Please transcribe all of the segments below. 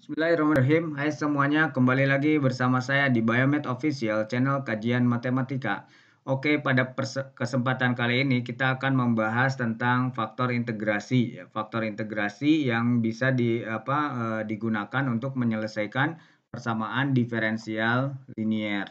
Bismillahirrahmanirrahim. Hai semuanya, kembali lagi bersama saya di Biomed Official channel kajian matematika. Oke, pada kesempatan kali ini kita akan membahas tentang faktor integrasi. Faktor integrasi yang bisa di, apa, e, digunakan untuk menyelesaikan persamaan diferensial linier.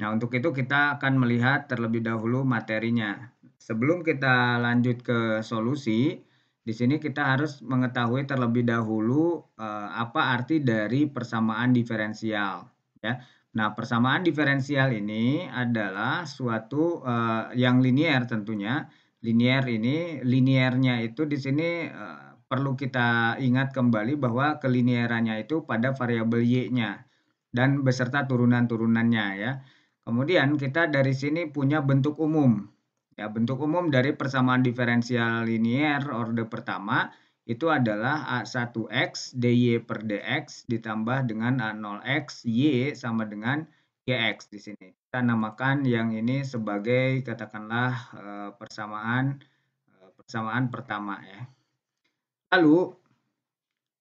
Nah, untuk itu kita akan melihat terlebih dahulu materinya. Sebelum kita lanjut ke solusi, di sini kita harus mengetahui terlebih dahulu eh, apa arti dari persamaan diferensial, ya. Nah, persamaan diferensial ini adalah suatu eh, yang linier tentunya. Linier ini liniernya itu di sini eh, perlu kita ingat kembali bahwa kelinierannya itu pada variabel y-nya dan beserta turunan-turunannya ya. Kemudian kita dari sini punya bentuk umum. Ya, bentuk umum dari persamaan diferensial linier orde pertama itu adalah A1X dy per dx ditambah dengan A0X y sama dengan kx di sini. Kita namakan yang ini sebagai katakanlah eh, persamaan eh, persamaan pertama ya. Lalu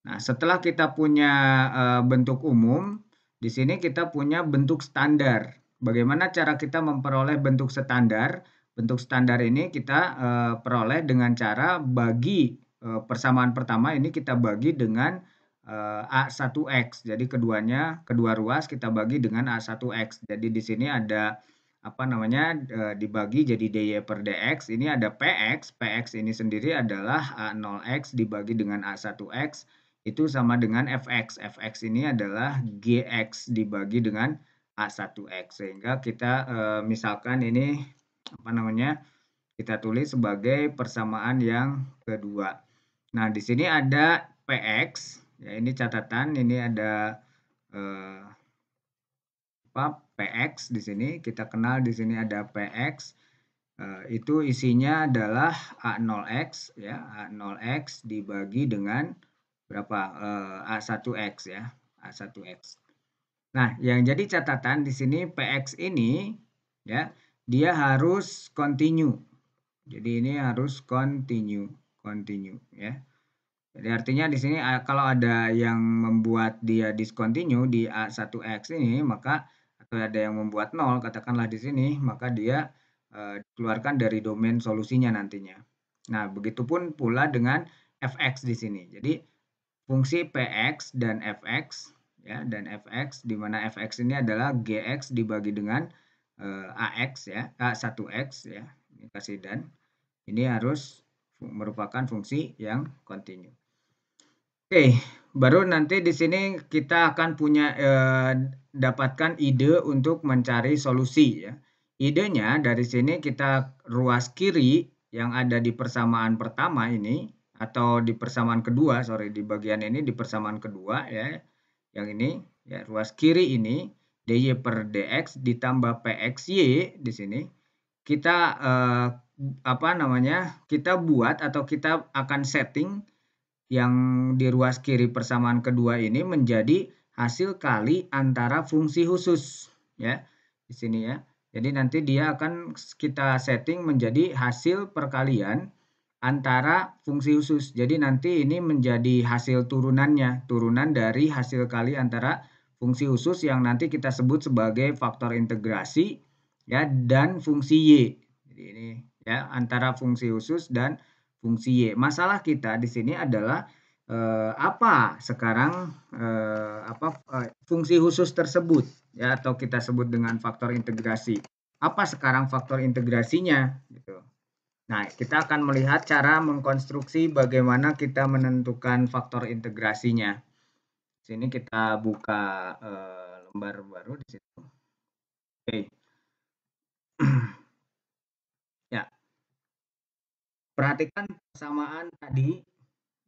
nah setelah kita punya eh, bentuk umum, di sini kita punya bentuk standar. Bagaimana cara kita memperoleh bentuk standar? Bentuk standar ini kita uh, peroleh dengan cara bagi uh, persamaan pertama ini kita bagi dengan uh, eh, A1X. Jadi keduanya, kedua ruas kita bagi dengan A1X. Jadi di sini ada apa namanya e, dibagi jadi dy per dx ini ada px px ini sendiri adalah a0x dibagi dengan a1x itu sama dengan fx fx ini adalah gx dibagi dengan a1x sehingga kita misalkan ini apa namanya kita tulis sebagai persamaan yang kedua. Nah, di sini ada PX, ya ini catatan, ini ada eh, apa PX di sini, kita kenal di sini ada PX. Eh, itu isinya adalah A0x ya, A0x dibagi dengan berapa? Eh, A1x ya, A1x. Nah, yang jadi catatan di sini PX ini ya dia harus continue. Jadi ini harus continue, continue ya. Jadi artinya di sini eh, kalau ada yang membuat dia discontinue di A1X ini maka atau ada yang membuat nol katakanlah di sini maka dia e, dikeluarkan dari domain solusinya nantinya. Nah, begitupun pula dengan fx di sini. Jadi fungsi px dan fx ya dan fx di mana fx ini adalah gx dibagi dengan uh, eh, AX ya, A1X ya, ini kasih dan ini harus merupakan fungsi yang kontinu. Oke, baru nanti di sini kita akan punya eh, dapatkan ide untuk mencari solusi ya. Idenya dari sini kita ruas kiri yang ada di persamaan pertama ini atau di persamaan kedua, sorry di bagian ini di persamaan kedua ya, yang ini ya ruas kiri ini dy per dx ditambah pxy di sini kita eh, apa namanya kita buat atau kita akan setting yang di ruas kiri persamaan kedua ini menjadi hasil kali antara fungsi khusus ya di sini ya jadi nanti dia akan kita setting menjadi hasil perkalian antara fungsi khusus jadi nanti ini menjadi hasil turunannya turunan dari hasil kali antara fungsi khusus yang nanti kita sebut sebagai faktor integrasi ya dan fungsi y. Jadi ini ya antara fungsi khusus dan fungsi y. Masalah kita di sini adalah eh, apa sekarang eh, apa eh, fungsi khusus tersebut ya atau kita sebut dengan faktor integrasi. Apa sekarang faktor integrasinya gitu. Nah, kita akan melihat cara mengkonstruksi bagaimana kita menentukan faktor integrasinya sini kita buka uh, lembar baru di situ. Oke. Okay. ya. Perhatikan persamaan tadi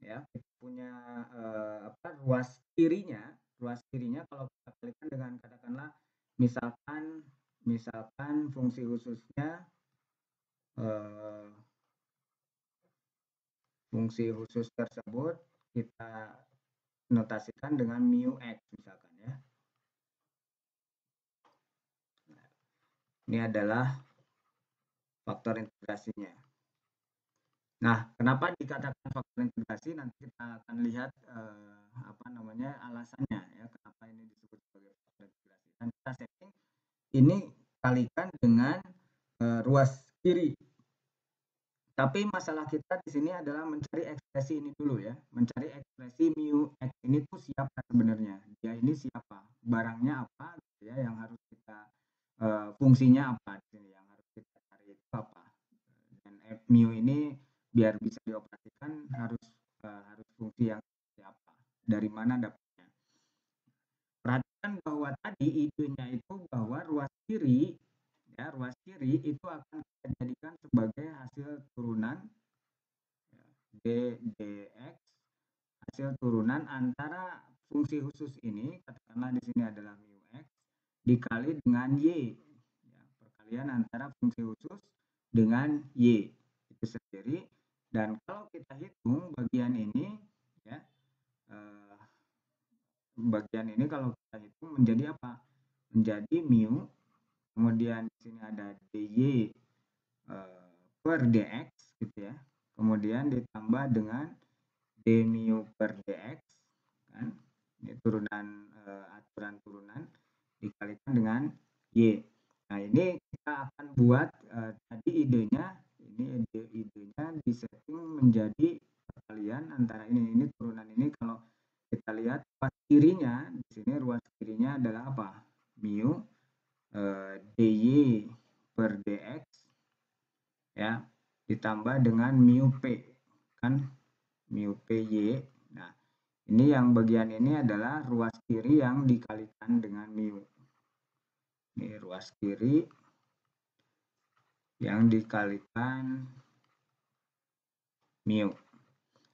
ya, kita punya uh, apa ruas kirinya, ruas kirinya kalau kita kalikan dengan katakanlah misalkan misalkan fungsi khususnya uh, fungsi khusus tersebut kita notasikan dengan mu x misalkan ya. Nah, ini adalah faktor integrasinya. Nah, kenapa dikatakan faktor integrasi? Nanti kita akan lihat eh, apa namanya alasannya ya kenapa ini disebut sebagai faktor integrasi. Dan kita setting ini kalikan dengan eh, ruas kiri tapi masalah kita di sini adalah mencari ekspresi ini dulu ya. Mencari ekspresi mu x ini tuh siapa sebenarnya? Dia ini siapa? Barangnya apa gitu ya yang harus kita uh, fungsinya apa di yang harus kita cari itu apa? Dan f mu ini biar bisa dioperasikan harus uh, harus fungsi yang siapa? Dari mana dapatnya? Perhatikan bahwa tadi idenya itu bahwa ruas kiri ya ruas kiri itu akan kita jadikan sebagai hasil turunan ya, d dx hasil turunan antara fungsi khusus ini katakanlah di sini adalah mu x dikali dengan y ya, perkalian antara fungsi khusus dengan y itu sendiri dan kalau kita hitung bagian ini ya eh, bagian ini kalau kita hitung menjadi apa menjadi mu kemudian di sini ada dy eh, per dx gitu ya kemudian ditambah dengan d mu per dx dikalikan mu.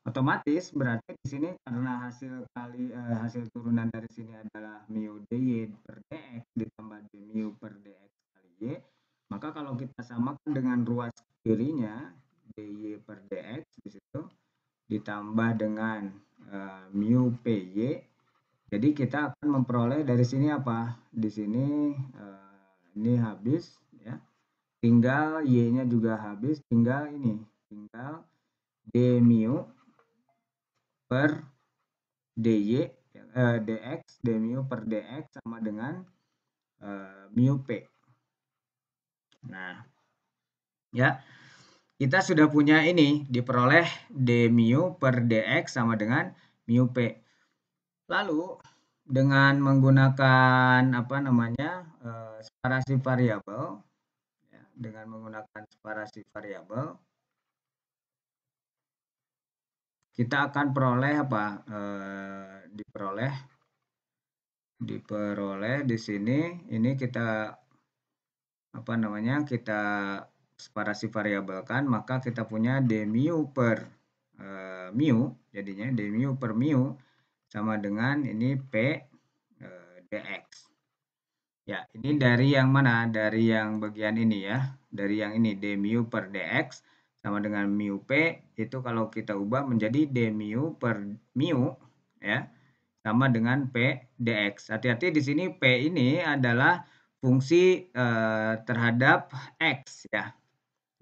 Otomatis berarti di sini karena hasil kali eh, hasil turunan dari sini adalah mu dy per dx ditambah d mu per dx kali y, maka kalau kita samakan dengan ruas kirinya dy per dx di situ ditambah dengan eh, mu py, jadi kita akan memperoleh dari sini apa? Di sini eh, ini habis ya tinggal y-nya juga habis tinggal ini tinggal d mu per dy eh, dx d mu per dx sama dengan eh, mu p nah ya kita sudah punya ini diperoleh d mu per dx sama dengan mu p lalu dengan menggunakan apa namanya eh, separasi variabel dengan menggunakan separasi variabel kita akan peroleh apa e, diperoleh diperoleh di sini ini kita apa namanya kita separasi variabel kan maka kita punya d mu per e, eh, mu jadinya d mu per mu sama dengan ini p e, eh, dx Ya, ini dari yang mana? Dari yang bagian ini ya. Dari yang ini, d mu per dx sama dengan mu p, itu kalau kita ubah menjadi d mu per mu, ya, sama dengan p dx. Hati-hati di sini p ini adalah fungsi e, terhadap x, ya.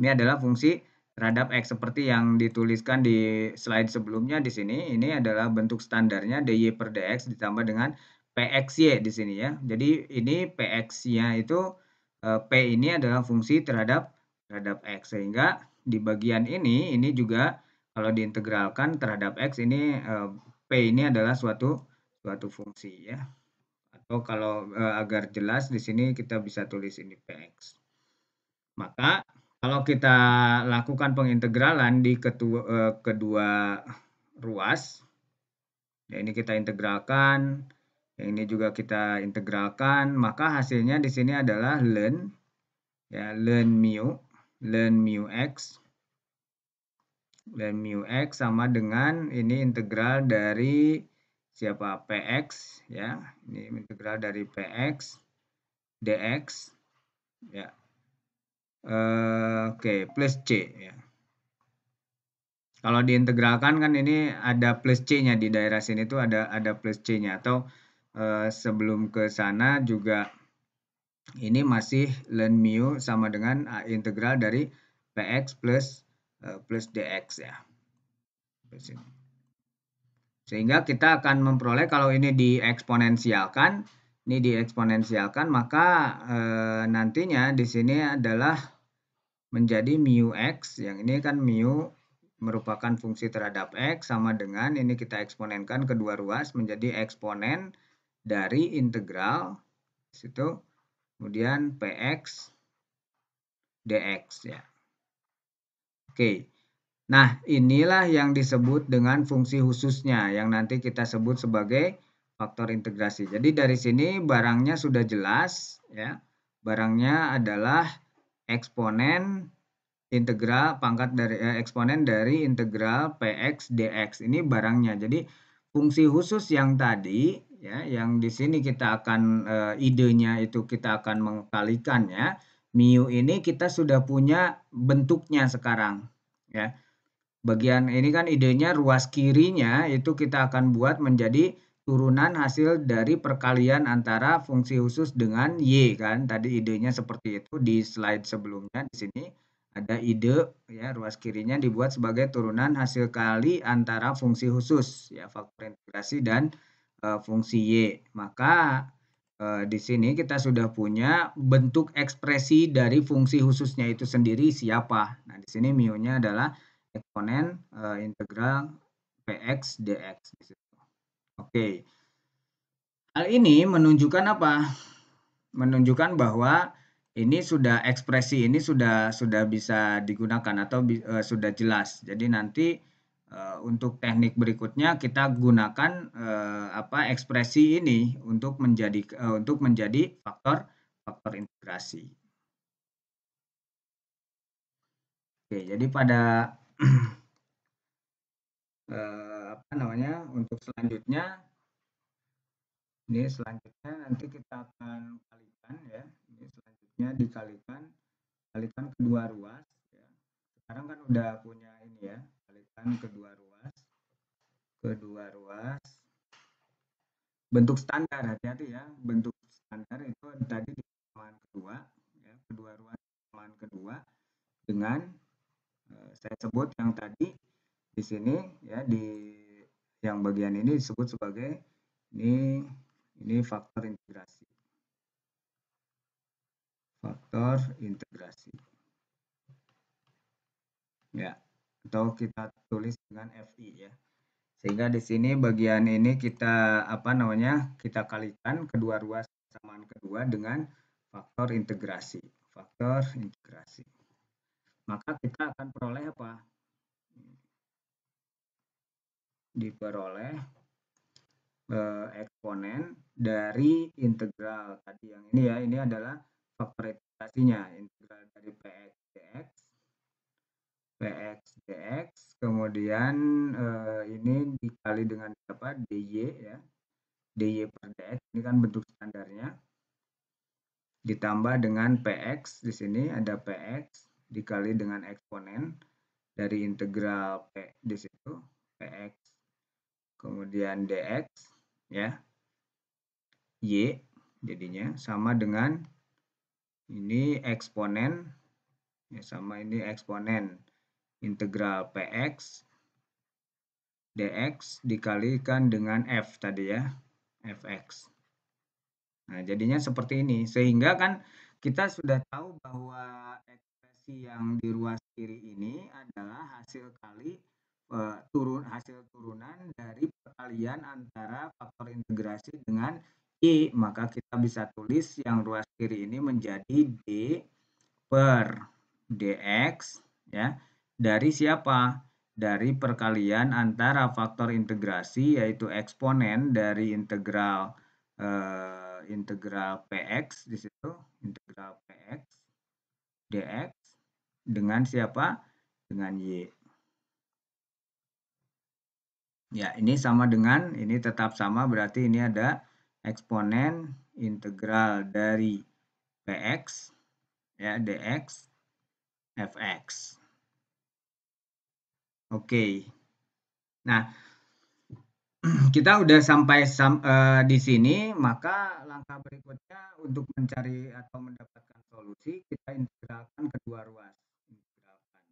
Ini adalah fungsi terhadap x seperti yang dituliskan di slide sebelumnya di sini. Ini adalah bentuk standarnya dy per dx ditambah dengan PXY di sini ya. Jadi ini PX-nya itu eh, P ini adalah fungsi terhadap terhadap X sehingga di bagian ini ini juga kalau diintegralkan terhadap X ini eh, P ini adalah suatu suatu fungsi ya. Atau kalau eh, agar jelas di sini kita bisa tulis ini PX. Maka kalau kita lakukan pengintegralan di kedua, kedua ruas ya ini kita integralkan ini juga kita integralkan, maka hasilnya di sini adalah ln ya ln mu ln mu x ln mu x sama dengan ini integral dari siapa px ya ini integral dari px dx ya uh, oke okay, plus c ya kalau diintegralkan kan ini ada plus c nya di daerah sini tuh ada ada plus c nya atau Eh, sebelum ke sana juga ini masih ln mu sama dengan eh, integral dari px plus eh, plus dx ya. Sehingga kita akan memperoleh kalau ini dieksponensialkan, ini dieksponensialkan maka nantinya di sini adalah menjadi mu x yang ini kan mu merupakan fungsi terhadap x sama dengan ini kita eksponenkan kedua ruas menjadi eksponen dari integral situ kemudian px dx ya. Oke. Nah, inilah yang disebut dengan fungsi khususnya yang nanti kita sebut sebagai faktor integrasi. Jadi dari sini barangnya sudah jelas ya. Barangnya adalah eksponen integral pangkat dari eh, eksponen dari integral px dx. Ini barangnya. Jadi fungsi khusus yang tadi ya yang di sini kita akan e, idenya itu kita akan mengkalikan ya. Miu ini kita sudah punya bentuknya sekarang ya. Bagian ini kan idenya ruas kirinya itu kita akan buat menjadi turunan hasil dari perkalian antara fungsi khusus dengan y kan. Tadi idenya seperti itu di slide sebelumnya di sini ada ide ya ruas kirinya dibuat sebagai turunan hasil kali antara fungsi khusus ya faktor integrasi dan Eh, fungsi y. Maka eh, di sini kita sudah punya bentuk ekspresi dari fungsi khususnya itu sendiri siapa. Nah, di sini mu-nya adalah eksponen eh, integral px dx Oke. Hal ini menunjukkan apa? Menunjukkan bahwa ini sudah ekspresi ini sudah sudah bisa digunakan atau uh, sudah jelas. Jadi nanti Eh, untuk teknik berikutnya kita gunakan uh, apa ekspresi ini untuk menjadi uh, untuk menjadi faktor faktor integrasi. Oke, jadi pada apa namanya untuk selanjutnya ini selanjutnya nanti kita akan kalikan ya ini selanjutnya dikalikan kalikan kedua ruas ya. sekarang kan udah punya ini ya kedua ruas kedua ruas bentuk standar hati-hati ya bentuk standar itu tadi di kedua ya kedua ruas halaman kedua dengan eh, saya sebut yang tadi di sini ya di yang bagian ini disebut sebagai ini ini faktor integrasi faktor integrasi ya atau kita tulis dengan FI ya. Sehingga di sini bagian ini kita apa namanya? kita kalikan kedua ruas persamaan kedua dengan faktor integrasi. Faktor integrasi. Maka kita akan peroleh apa? Diperoleh eh, eksponen dari integral tadi yang ini ya. Ini adalah faktor integrasinya. Integral dari PX dx. PX dx kemudian eh, ini dikali dengan apa dy ya dy per dx ini kan bentuk standarnya ditambah dengan px di sini ada px dikali dengan eksponen dari integral p di situ px kemudian dx ya y jadinya sama dengan ini eksponen ya sama ini eksponen integral px dx dikalikan dengan f tadi ya fx nah jadinya seperti ini sehingga kan kita sudah tahu bahwa ekspresi yang di ruas kiri ini adalah hasil kali e, turun hasil turunan dari perkalian antara faktor integrasi dengan i maka kita bisa tulis yang ruas kiri ini menjadi d per dx ya dari siapa? Dari perkalian antara faktor integrasi yaitu eksponen dari integral eh, integral px di situ integral px dx dengan siapa? Dengan y. Ya, ini sama dengan ini tetap sama berarti ini ada eksponen integral dari px ya dx fx. Oke. Nah, kita udah sampai sam, uh, di sini, maka langkah berikutnya untuk mencari atau mendapatkan solusi, kita integralkan kedua ruas. Integralkan.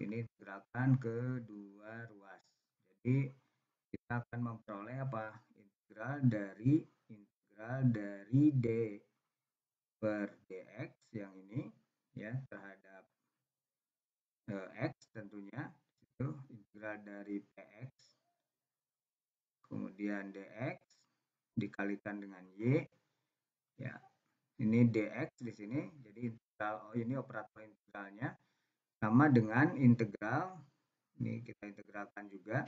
Sini integralkan kedua ruas. Jadi kita akan memperoleh apa? Integral dari integral dari d per dx yang ini ya terhadap x tentunya itu integral dari px kemudian dx dikalikan dengan y ya ini dx di sini jadi integral oh ini operator integralnya sama dengan integral ini kita integralkan juga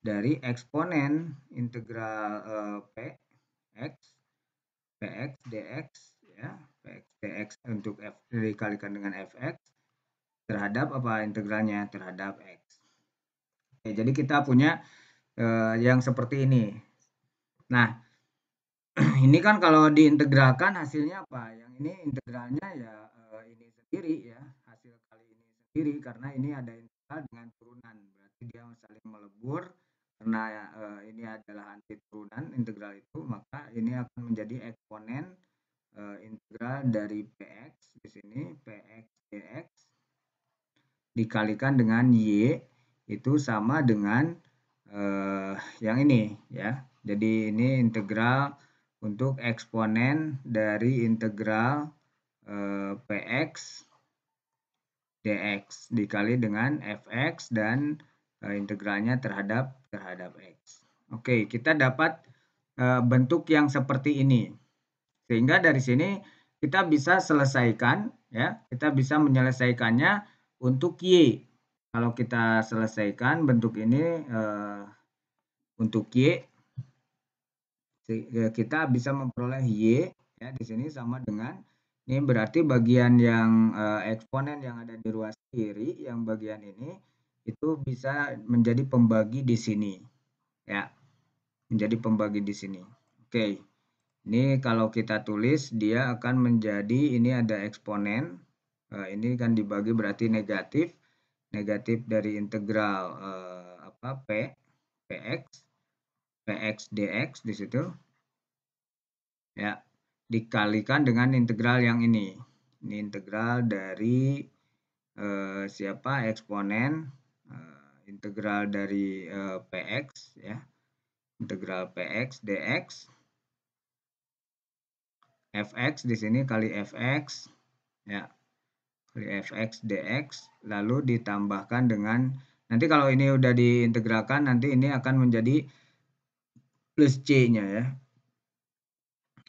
dari eksponen integral eh, p px dx ya px dx untuk f dikalikan dengan fx terhadap apa integralnya terhadap x. Oke, jadi kita punya eh, yang seperti ini. Nah, ini kan kalau diintegralkan hasilnya apa? Yang ini integralnya ya eh, ini sendiri ya, hasil kali ini sendiri karena ini ada integral dengan turunan. Berarti dia saling melebur karena eh, ini adalah anti turunan integral itu, maka ini akan menjadi eksponen eh, integral dari px di sini px dx dikalikan dengan Y itu sama dengan uh, yang ini ya. Jadi ini integral untuk eksponen dari integral uh, px dx dikali dengan fx dan uh, integralnya terhadap terhadap x. Oke, kita dapat uh, bentuk yang seperti ini. Sehingga dari sini kita bisa selesaikan ya, kita bisa menyelesaikannya untuk Y, kalau kita selesaikan bentuk ini uh, untuk Y, eh, kita bisa memperoleh Y ya di sini sama dengan ini berarti bagian yang uh, eksponen yang ada di ruas kiri yang bagian ini itu bisa menjadi pembagi di sini ya menjadi pembagi di sini oke ini kalau kita tulis dia akan menjadi ini ada eksponen Nah, ini kan dibagi berarti negatif. Negatif dari integral eh, apa P, PX, PX DX di situ. Ya, dikalikan dengan integral yang ini. Ini integral dari eh, siapa eksponen eh, integral dari eh, PX ya. Integral PX DX fx di sini kali fx ya fx dx lalu ditambahkan dengan nanti kalau ini udah diintegralkan nanti ini akan menjadi plus c-nya ya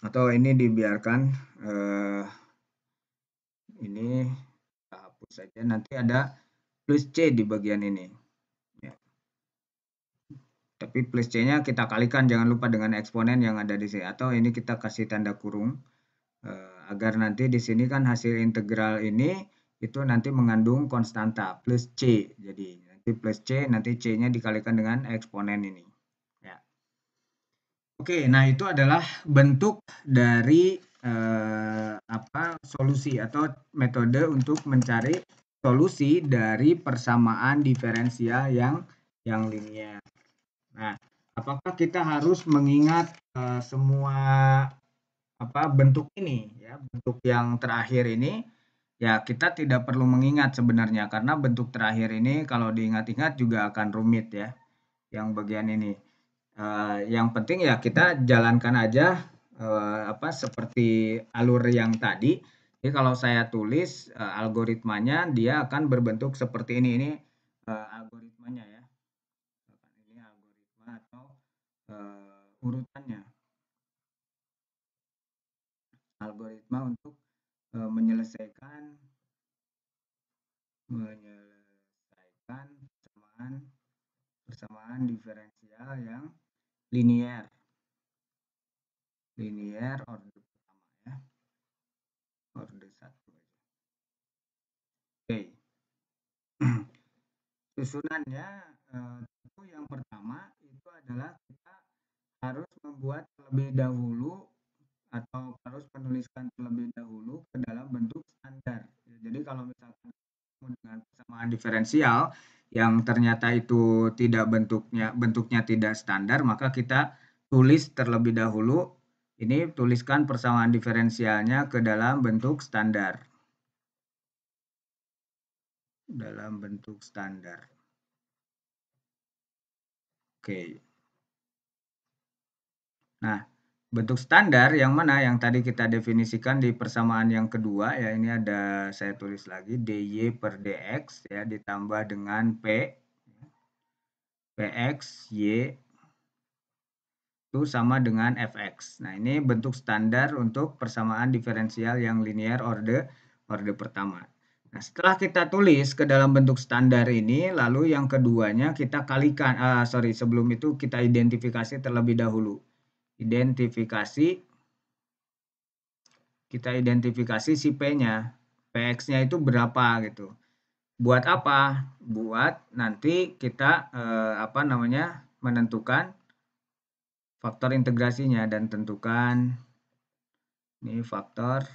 atau ini dibiarkan eh, ini hapus saja nanti ada plus c di bagian ini ya. tapi plus c-nya kita kalikan jangan lupa dengan eksponen yang ada di sini atau ini kita kasih tanda kurung eh, agar nanti di sini kan hasil integral ini itu nanti mengandung konstanta plus C. Jadi nanti plus C, nanti C-nya dikalikan dengan eksponen ini. Ya. Oke, nah itu adalah bentuk dari eh, apa solusi atau metode untuk mencari solusi dari persamaan diferensial yang yang linier. Nah, apakah kita harus mengingat eh, semua apa bentuk ini ya bentuk yang terakhir ini ya kita tidak perlu mengingat sebenarnya karena bentuk terakhir ini kalau diingat-ingat juga akan rumit ya yang bagian ini uh, yang penting ya kita jalankan aja uh, apa seperti alur yang tadi jadi kalau saya tulis uh, algoritmanya dia akan berbentuk seperti ini ini uh, algoritmanya ya ini algoritma atau uh, urutannya algoritma untuk e, menyelesaikan menyelesaikan persamaan persamaan diferensial yang linier linier order pertama ya order satu aja oke susunannya e, yang pertama itu adalah kita harus membuat terlebih dahulu atau harus menuliskan terlebih dahulu ke dalam bentuk standar. Jadi kalau misalkan dengan persamaan diferensial yang ternyata itu tidak bentuknya bentuknya tidak standar, maka kita tulis terlebih dahulu ini tuliskan persamaan diferensialnya ke dalam bentuk standar. Dalam bentuk standar. Oke. Nah, bentuk standar yang mana yang tadi kita definisikan di persamaan yang kedua ya ini ada saya tulis lagi dy per dx ya ditambah dengan p px y itu sama dengan fx. Nah ini bentuk standar untuk persamaan diferensial yang linear orde orde pertama. Nah setelah kita tulis ke dalam bentuk standar ini, lalu yang keduanya kita kalikan. Ah sorry sebelum itu kita identifikasi terlebih dahulu identifikasi kita identifikasi si P-nya. PX-nya itu berapa gitu. Buat apa? Buat nanti kita eh, apa namanya? menentukan faktor integrasinya dan tentukan ini faktor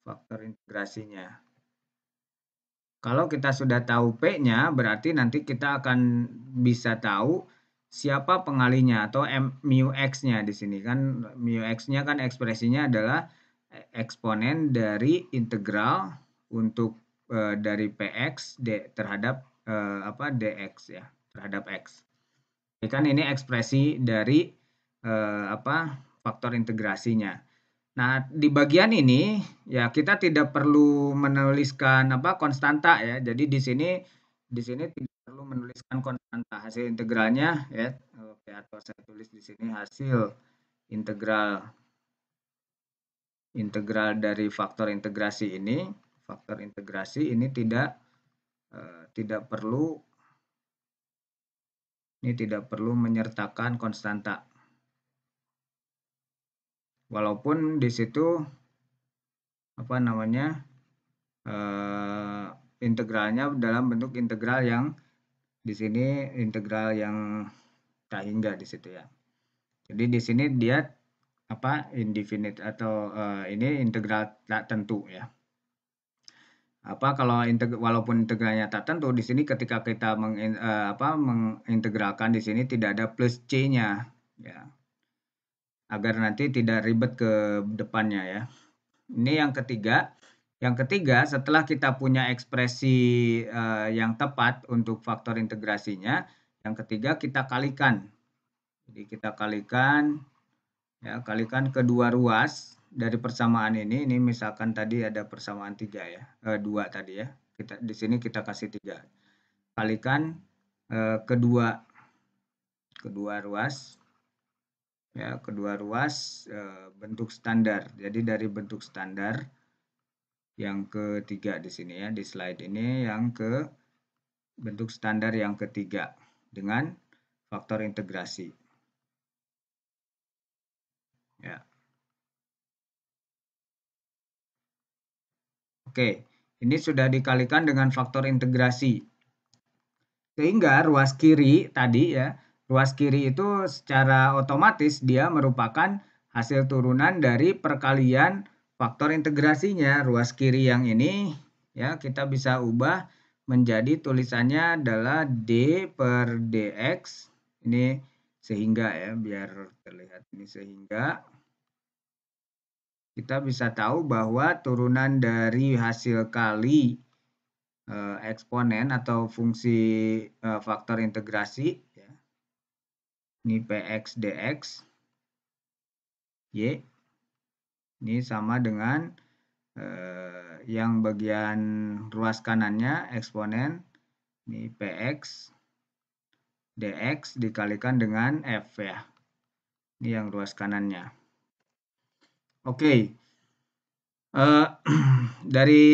faktor integrasinya. Kalau kita sudah tahu P-nya, berarti nanti kita akan bisa tahu siapa pengalinya atau M, mu x-nya di sini kan mu x-nya kan ekspresinya adalah eksponen dari integral untuk e, dari px d terhadap e, apa dx ya terhadap x. ini kan ini ekspresi dari e, apa faktor integrasinya. Nah, di bagian ini ya kita tidak perlu menuliskan apa konstanta ya. Jadi di sini di sini tidak perlu menuliskan konstanta Antara hasil integralnya ya, oke atau saya tulis di sini hasil integral integral dari faktor integrasi ini, faktor integrasi ini tidak eh, tidak perlu ini tidak perlu menyertakan konstanta. Walaupun di situ apa namanya eh, integralnya dalam bentuk integral yang di sini integral yang tak hingga di situ ya. Jadi di sini dia apa indefinite atau uh, ini integral tak tentu ya. Apa kalau integ walaupun integralnya tak tentu di sini ketika kita meng, uh, apa mengintegralkan di sini tidak ada plus c-nya ya. Agar nanti tidak ribet ke depannya ya. Ini yang ketiga yang ketiga, setelah kita punya ekspresi uh, yang tepat untuk faktor integrasinya, yang ketiga kita kalikan. Jadi kita kalikan ya, kalikan kedua ruas dari persamaan ini. Ini misalkan tadi ada persamaan tiga ya, eh, dua tadi ya. Kita di sini kita kasih tiga. Kalikan eh, kedua kedua ruas ya, kedua ruas eh, bentuk standar. Jadi dari bentuk standar yang ketiga di sini ya di slide ini yang ke bentuk standar yang ketiga dengan faktor integrasi. Ya. Oke, ini sudah dikalikan dengan faktor integrasi. Sehingga ruas kiri tadi ya, ruas kiri itu secara otomatis dia merupakan hasil turunan dari perkalian Faktor integrasinya ruas kiri yang ini ya kita bisa ubah menjadi tulisannya adalah D per DX. Ini sehingga ya biar terlihat ini sehingga kita bisa tahu bahwa turunan dari hasil kali eh, eksponen atau fungsi eh, faktor integrasi ya. ini px dx y ini sama dengan eh, yang bagian ruas kanannya eksponen ini px dx dikalikan dengan f ya. Ini yang ruas kanannya. Oke. Eh, okay. dari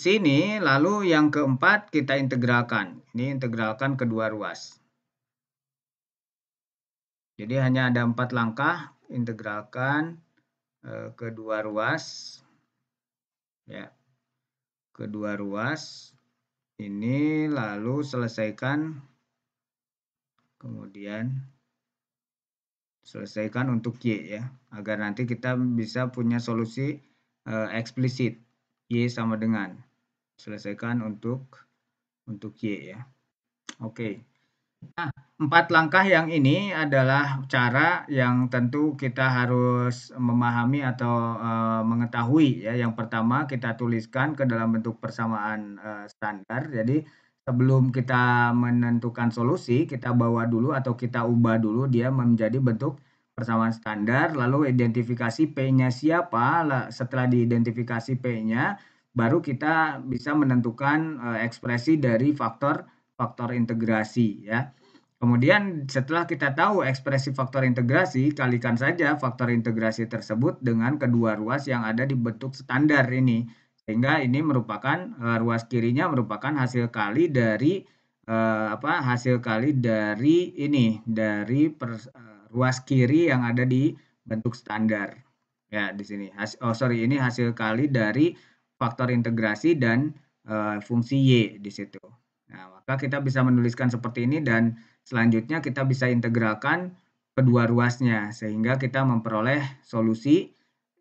sini lalu yang keempat kita integralkan. Ini integralkan kedua ruas. Jadi hanya ada empat langkah, integralkan Eh, kedua ruas ya kedua ruas ini lalu selesaikan kemudian selesaikan untuk Y ya agar nanti kita bisa punya solusi uh, eksplisit Y sama dengan selesaikan untuk untuk Y ya oke okay. Nah, empat langkah yang ini adalah cara yang tentu kita harus memahami atau, uh, mengetahui ya. Yang pertama kita tuliskan ke dalam bentuk persamaan, uh, standar. Jadi sebelum kita menentukan solusi, kita bawa dulu atau kita ubah dulu dia menjadi bentuk persamaan standar, lalu identifikasi P-nya siapa, setelah diidentifikasi P-nya, baru kita bisa menentukan, uh, ekspresi dari faktor faktor integrasi ya. Kemudian setelah kita tahu ekspresi faktor integrasi, kalikan saja faktor integrasi tersebut dengan kedua ruas yang ada di bentuk standar ini. Sehingga ini merupakan eh, ruas kirinya merupakan hasil kali dari eh, apa? hasil kali dari ini, dari per, eh, ruas kiri yang ada di bentuk standar. Ya, di sini. Has, oh sorry, ini hasil kali dari faktor integrasi dan eh, fungsi Y di situ. Nah, maka kita bisa menuliskan seperti ini dan selanjutnya kita bisa integralkan kedua ruasnya sehingga kita memperoleh solusi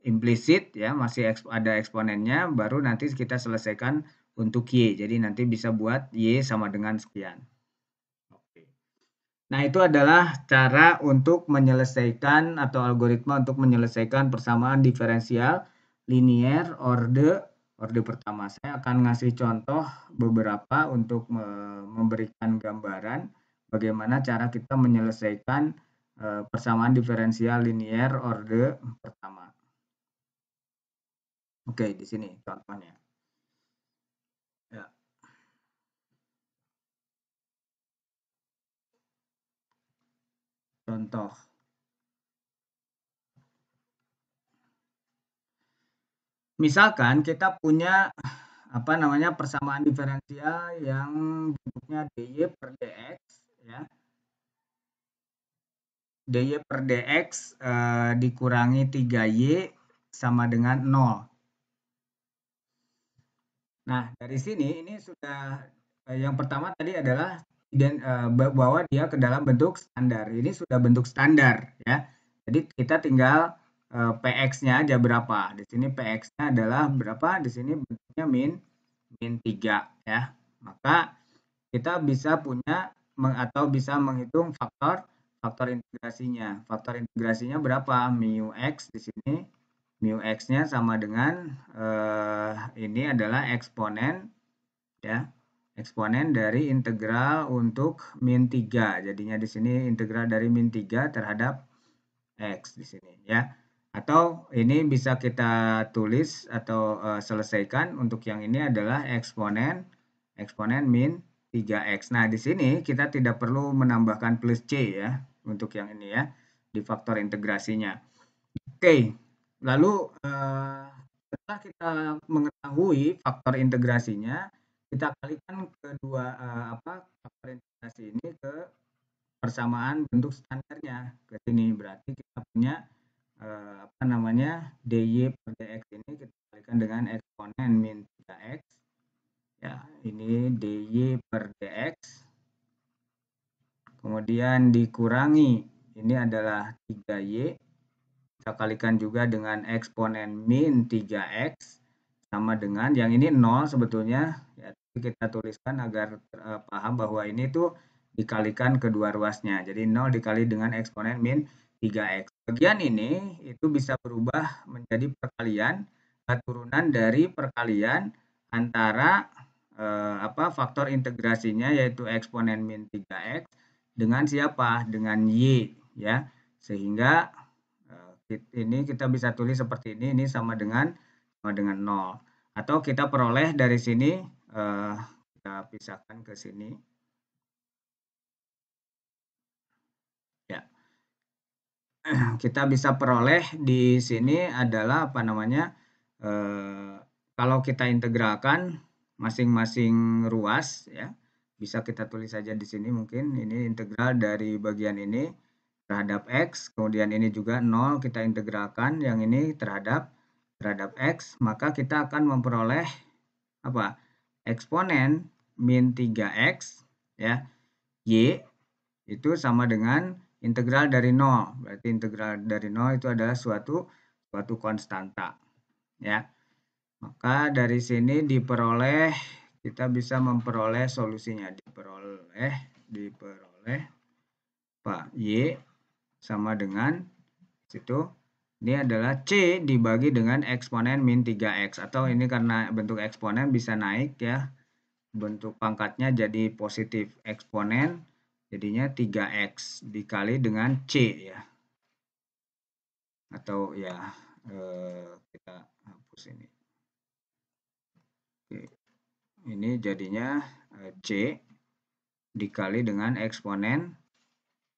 implisit ya masih ada eksponennya baru nanti kita selesaikan untuk y. Jadi nanti bisa buat y sama dengan sekian. Oke. Nah, itu adalah cara untuk menyelesaikan atau algoritma untuk menyelesaikan persamaan diferensial linear order orde pertama. Saya akan ngasih contoh beberapa untuk memberikan gambaran bagaimana cara kita menyelesaikan eh, persamaan diferensial linier orde pertama. Oke, di sini contohnya. Ya. Contoh. Misalkan kita punya apa namanya persamaan diferensial yang bentuknya dy per dx ya. dy per dx e, dikurangi 3y sama dengan 0. Nah, dari sini ini sudah eh, yang pertama tadi adalah dan eh, bahwa dia ke dalam bentuk standar. Ini sudah bentuk standar ya. Jadi kita tinggal Eh, PX-nya aja berapa. Di sini PX-nya adalah berapa? Di sini bentuknya min min 3 ya. Maka kita bisa punya atau bisa menghitung faktor faktor integrasinya. Faktor integrasinya berapa? Mu X di sini mu X-nya sama dengan eh, ini adalah eksponen ya. Eksponen dari integral untuk min 3. Jadinya di sini integral dari min 3 terhadap X di sini ya. Atau ini bisa kita tulis atau uh, selesaikan untuk yang ini adalah eksponen, eksponen min 3x. Nah, di sini kita tidak perlu menambahkan plus c ya untuk yang ini ya di faktor integrasinya. Oke, lalu uh, setelah kita mengetahui faktor integrasinya, kita kalikan kedua uh, apa faktor integrasi ini ke persamaan bentuk standarnya. Ke sini berarti kita punya eh, apa namanya dy per dx ini kita kalikan dengan eksponen min 3x ya ini dy per dx kemudian dikurangi ini adalah 3y kita kalikan juga dengan eksponen min 3x sama dengan yang ini 0 sebetulnya ya kita tuliskan agar uh, paham bahwa ini tuh dikalikan kedua ruasnya jadi 0 dikali dengan eksponen min 3x Bagian ini itu bisa berubah menjadi perkalian turunan dari perkalian antara eh, apa faktor integrasinya yaitu eksponen min 3x dengan siapa? Dengan y ya. Sehingga eh, ini kita bisa tulis seperti ini, ini sama dengan sama dengan 0. Atau kita peroleh dari sini eh, kita pisahkan ke sini kita bisa peroleh di sini adalah apa namanya e, kalau kita integralkan masing-masing ruas ya bisa kita tulis saja di sini mungkin ini integral dari bagian ini terhadap x kemudian ini juga nol kita integralkan yang ini terhadap terhadap x maka kita akan memperoleh apa eksponen min 3x ya y itu sama dengan integral dari nol, Berarti integral dari nol itu adalah suatu suatu konstanta. Ya. Maka dari sini diperoleh kita bisa memperoleh solusinya diperoleh diperoleh Pak Y sama dengan situ ini adalah C dibagi dengan eksponen min 3X atau ini karena bentuk eksponen bisa naik ya bentuk pangkatnya jadi positif eksponen Jadinya 3X dikali dengan C ya. Atau ya eh, kita hapus ini. Oke. Ini jadinya eh, C dikali dengan eksponen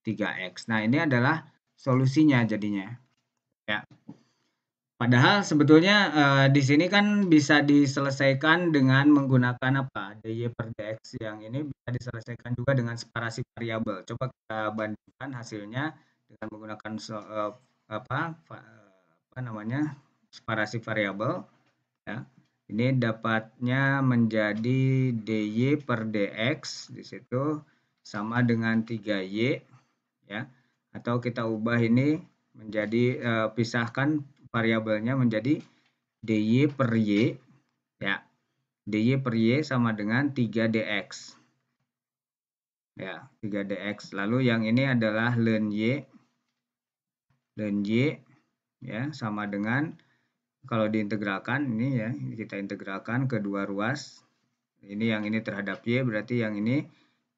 3X. Nah ini adalah solusinya jadinya. Ya. Padahal sebetulnya uh, di sini kan bisa diselesaikan dengan menggunakan apa? dy per dx yang ini bisa diselesaikan juga dengan separasi variabel. Coba kita bandingkan hasilnya dengan menggunakan so, uh, eh, apa apa namanya? separasi variabel ya. Ini dapatnya menjadi dy per dx di situ sama dengan 3y ya. Atau kita ubah ini menjadi uh, pisahkan variabelnya menjadi dy per y ya dy per y sama dengan 3dx ya 3dx lalu yang ini adalah ln y ln y ya sama dengan kalau diintegralkan ini ya kita integralkan kedua ruas ini yang ini terhadap y berarti yang ini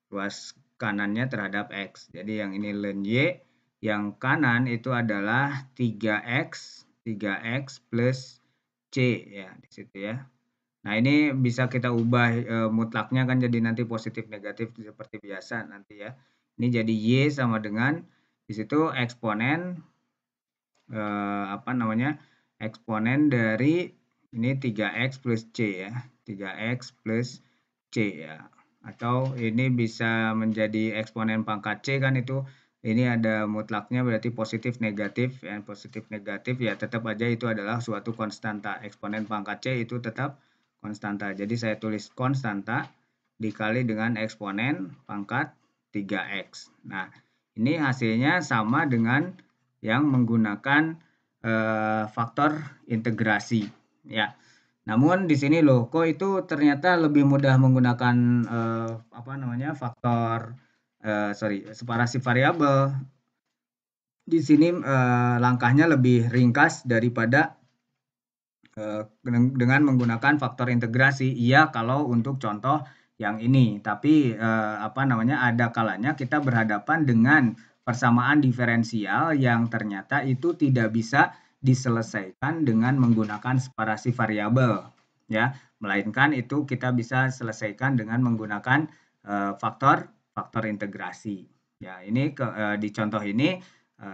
ruas kanannya terhadap x jadi yang ini ln y yang kanan itu adalah 3x 3x plus C ya di situ ya. Nah ini bisa kita ubah e, mutlaknya kan jadi nanti positif negatif seperti biasa nanti ya. Ini jadi Y sama dengan di situ eksponen e, apa namanya eksponen dari ini 3x plus C ya. 3x plus C ya. Atau ini bisa menjadi eksponen pangkat C kan itu ini ada mutlaknya berarti positif negatif dan positif negatif ya tetap aja itu adalah suatu konstanta eksponen pangkat C itu tetap konstanta jadi saya tulis konstanta dikali dengan eksponen pangkat 3x nah ini hasilnya sama dengan yang menggunakan e, faktor integrasi ya namun di sini loh kok itu ternyata lebih mudah menggunakan e, apa namanya faktor Eh, sorry separasi variabel di sini uh, langkahnya lebih ringkas daripada uh, dengan menggunakan faktor integrasi. Iya kalau untuk contoh yang ini, tapi uh, apa namanya ada kalanya kita berhadapan dengan persamaan diferensial yang ternyata itu tidak bisa diselesaikan dengan menggunakan separasi variabel, ya, melainkan itu kita bisa selesaikan dengan menggunakan faktor faktor integrasi. Ya, ini ke, e, di contoh ini e,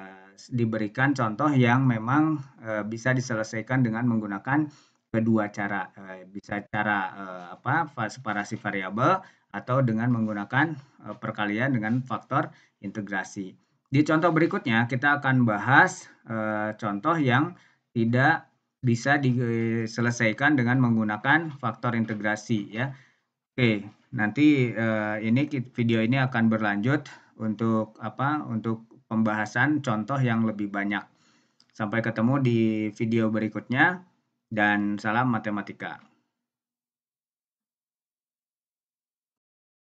diberikan contoh yang memang e, bisa diselesaikan dengan menggunakan kedua cara, e, bisa cara e, apa separasi variabel atau dengan menggunakan e, perkalian dengan faktor integrasi. Di contoh berikutnya kita akan bahas e, contoh yang tidak bisa diselesaikan dengan menggunakan faktor integrasi ya. Oke, nanti uh, ini video ini akan berlanjut untuk apa untuk pembahasan contoh yang lebih banyak. Sampai ketemu di video berikutnya dan salam matematika.